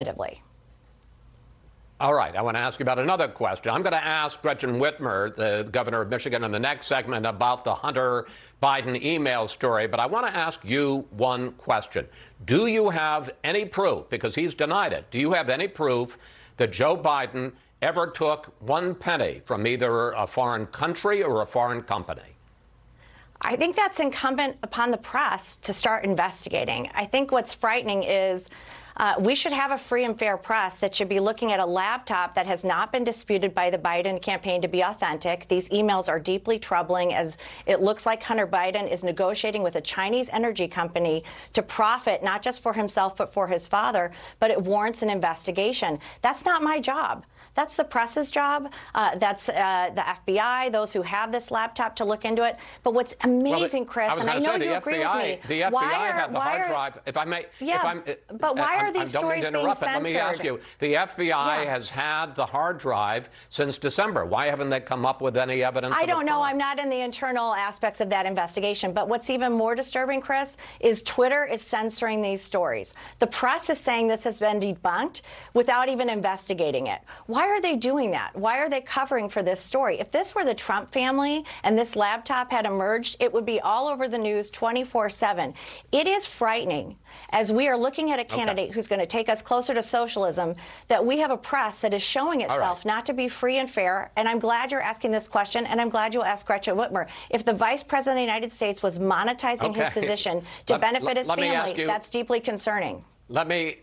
definitively. All right, I want to ask you about another question. I'm going to ask Gretchen Whitmer, the governor of Michigan, in the next segment about the Hunter Biden email story, but I want to ask you one question. Do you have any proof, because he's denied it, do you have any proof that Joe Biden ever took one penny from either a foreign country or a foreign company? I think that's incumbent upon the press to start investigating. I think what's frightening is uh, we should have a free and fair press that should be looking at a laptop that has not been disputed by the Biden campaign to be authentic. These emails are deeply troubling as it looks like Hunter Biden is negotiating with a Chinese energy company to profit not just for himself but for his father, but it warrants an investigation. That's not my job. That's the press's job. Uh, that's uh, the FBI, those who have this laptop to look into it. But what's amazing, well, Chris, I and I know say, you agree FBI, with me. The FBI why are, had the hard are, drive. If I may, yeah, if I'm, but uh, why uh, I'm, are these stories being censored? Let me ask you. The FBI yeah. has had the hard drive since December. Why haven't they come up with any evidence? I don't know. I'm not in the internal aspects of that investigation. But what's even more disturbing, Chris, is Twitter is censoring these stories. The press is saying this has been debunked without even investigating it. Why why are they doing that? Why are they covering for this story? If this were the Trump family and this laptop had emerged, it would be all over the news 24 7. It is frightening as we are looking at a candidate okay. who's going to take us closer to socialism that we have a press that is showing itself right. not to be free and fair. And I'm glad you're asking this question, and I'm glad you asked Gretchen Whitmer. If the vice president of the United States was monetizing okay. his position to let, benefit his family, that's deeply concerning. Let me